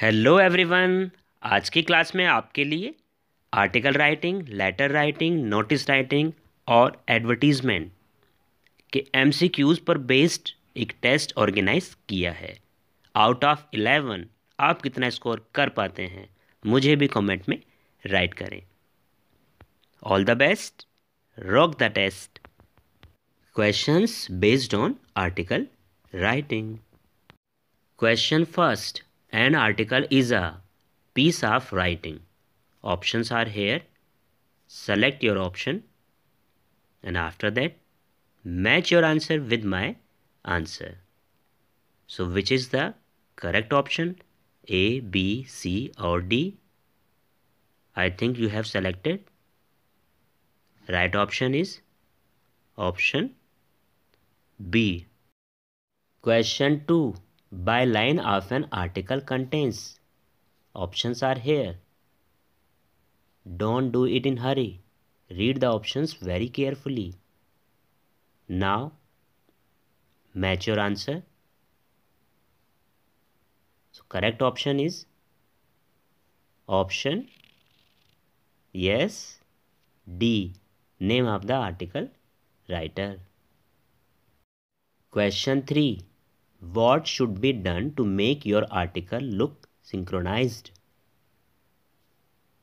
Hello everyone आज की class में आपके लिए article writing letter writing notice writing और एडवर्टीजमेंट के एमसीक्यूज पर बेस्ड एक टेस्ट ऑर्गेनाइज किया है आउट ऑफ इलेवन आप कितना स्कोर कर पाते हैं मुझे भी कमेंट में राइट करें all the best rock the test questions based on article writing question first An article is a piece of writing. Options are here. Select your option and after that match your answer with my answer. So which is the correct option? A, B, C or D? I think you have selected. Right option is option B. Question 2 by line of an article contains options are here don't do it in hurry read the options very carefully now match your answer so correct option is option yes d name of the article writer question 3 what should be done to make your article look synchronized?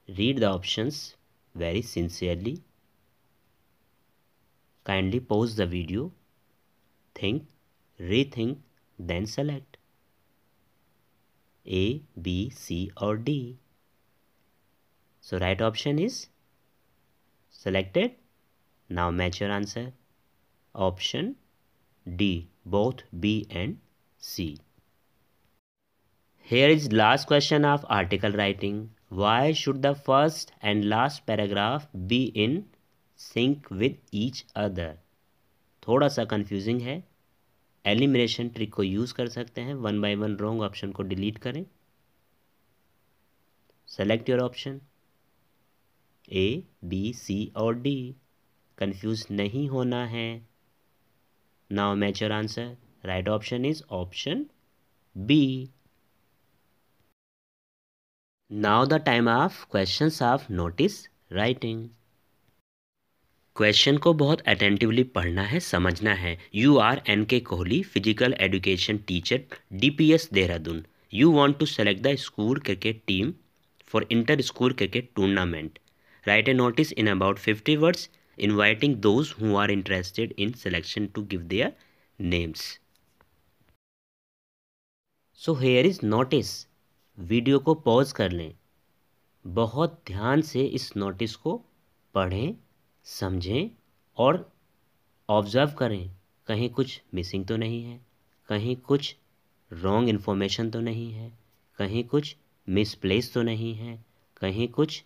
Read the options very sincerely. Kindly pause the video, think, rethink, then select A, B, C, or D. So, right option is selected. Now, match your answer. Option D, both B and C here is last question of article writing why should the first and last paragraph be in sync with each other थोड़ा सा confusing है elimination trick को use कर सकते हैं one by one wrong option को delete करें select your option A B C और डी कन्फ्यूज़ नहीं होना है now match your answer right option is option B now the time of question of notice writing question को बहुत attentively पढ़ना है समझना है you are N K Kohli physical education teacher D P S Dehradun you want to select the school cricket team for inter school cricket tournament write a notice in about fifty words inviting those who are interested in selection to give their names so here is notice video को pause कर लें बहुत ध्यान से इस notice को पढ़ें समझें और ऑब्ज़र्व करें कहीं कुछ मिसिंग तो नहीं है कहीं कुछ रॉन्ग इन्फॉर्मेशन तो नहीं है कहीं कुछ मिसप्लेस तो नहीं है कहीं कुछ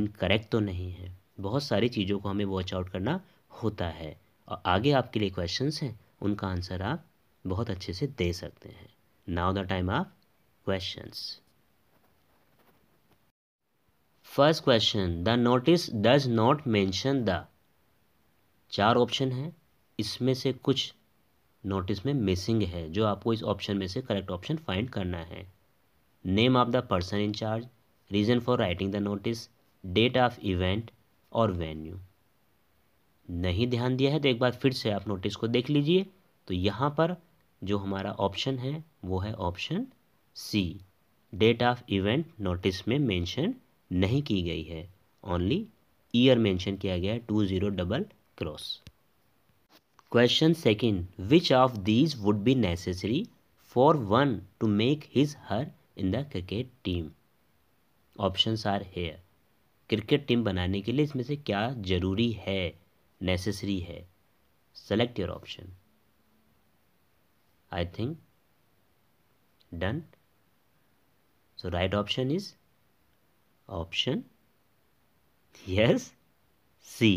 इनकरेक्ट तो नहीं है बहुत सारी चीज़ों को हमें वॉच आउट करना होता है और आगे आपके लिए क्वेश्चंस हैं उनका आंसर आप बहुत अच्छे से दे सकते हैं now the time of questions first question the notice does not mention the चार ऑप्शन हैं इसमें से कुछ नोटिस में मिसिंग है जो आपको इस ऑप्शन में से करेक्ट ऑप्शन फाइंड करना है name of the person in charge reason for writing the notice date of event और वेन्यू नहीं ध्यान दिया है तो एक बार फिर से आप नोटिस को देख लीजिए तो यहाँ पर जो हमारा ऑप्शन है वो है option C date of event notice में मेंशन नहीं की गई है ओनली ईयर मेंशन किया गया है two zero double cross question second which of these would be necessary for one to make his her in the cricket team options are here cricket team बनाने के लिए इसमें से क्या ज़रूरी है नेसेसरी है select your option I think done so right option is option yes C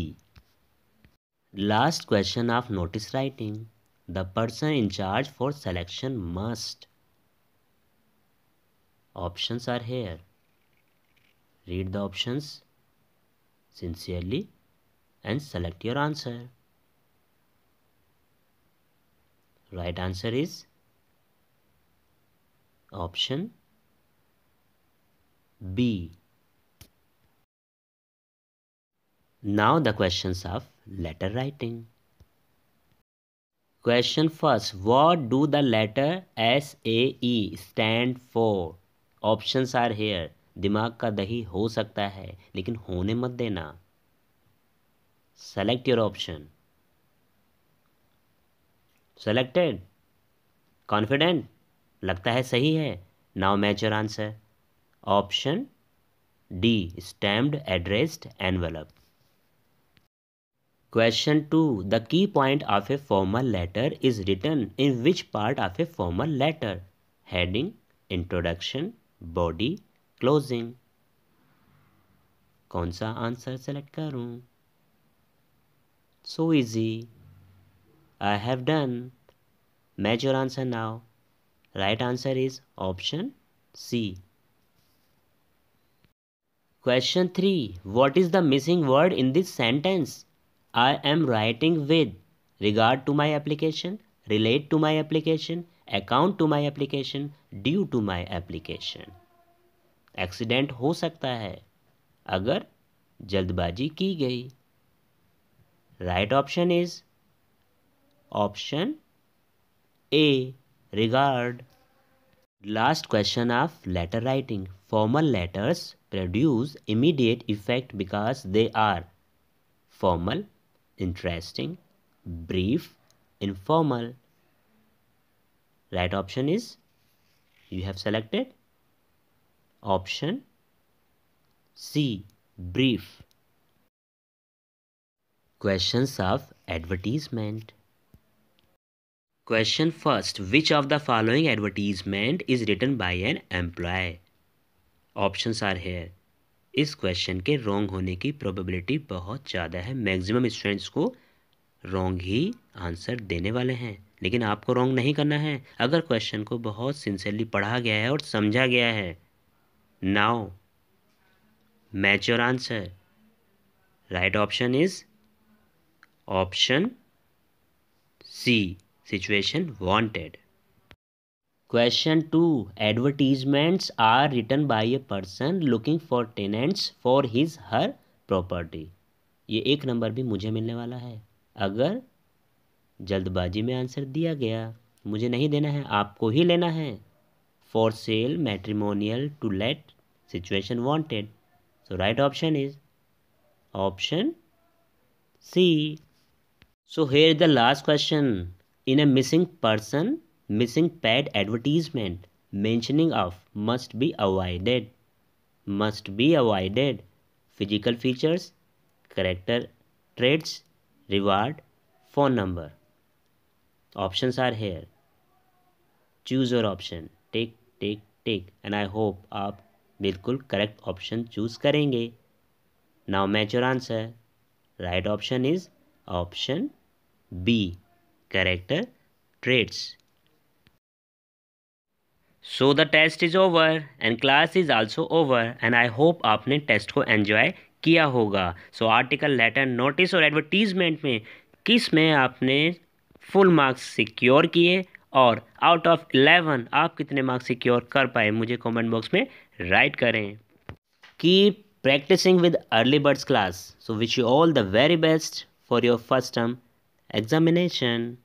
last question of notice writing the person in charge for selection must options are here read the options sincerely and select your answer right answer is option B. Now the questions of letter writing. Question first What do the letter S A E stand for? Options are here. दिमाग का दही हो सकता है लेकिन होने मत देना select your option selected confident लगता है सही है now match your answer option D stamped addressed envelope question two the key point of a formal letter is return in which part of a formal letter heading introduction body closing कौन सा answer select करूं so easy I have done match your answer now right answer is option C question three what is the missing word in this sentence I am writing with regard to my application relate to my application account to my application due to my application accident हो सकता है अगर जल्दबाजी की गई right option is Option A. Regard. Last question of letter writing. Formal letters produce immediate effect because they are formal, interesting, brief, informal. Right option is you have selected option C. Brief. Questions of advertisement. Question first which of the following advertisement is written by an employ option are here इस question के wrong होने की probability बहुत ज़्यादा है maximum students को wrong ही answer देने वाले हैं लेकिन आपको रॉन्ग नहीं करना है अगर क्वेश्चन को बहुत सिंसियरली पढ़ा गया है और समझा गया है now match your answer right option is option C situation wanted question 2 advertisements are written by a person looking for tenants for his her property ये एक नंबर भी मुझे मिलने वाला है अगर जल्दबाजी में आंसर दिया गया मुझे नहीं देना है आपको ही लेना है for sale matrimonial to let situation wanted so right option is option C so here the last question in a missing person missing pad advertisement mentioning of must be avoided must be avoided physical features character traits reward phone number options are here choose your option take take take and I hope आप बिल्कुल correct option choose करेंगे now match your answer right option is option B character traits. So the test is over and class is also over and I hope आपने test को enjoy किया होगा so article letter notice और advertisement में किस में आपने full marks secure किए और आउट ऑफ इलेवन आप कितने मार्क्स सिक्योर कर पाए मुझे कमेंट बॉक्स में राइट करें keep practising with early birds class so wish you all the very best for your first term examination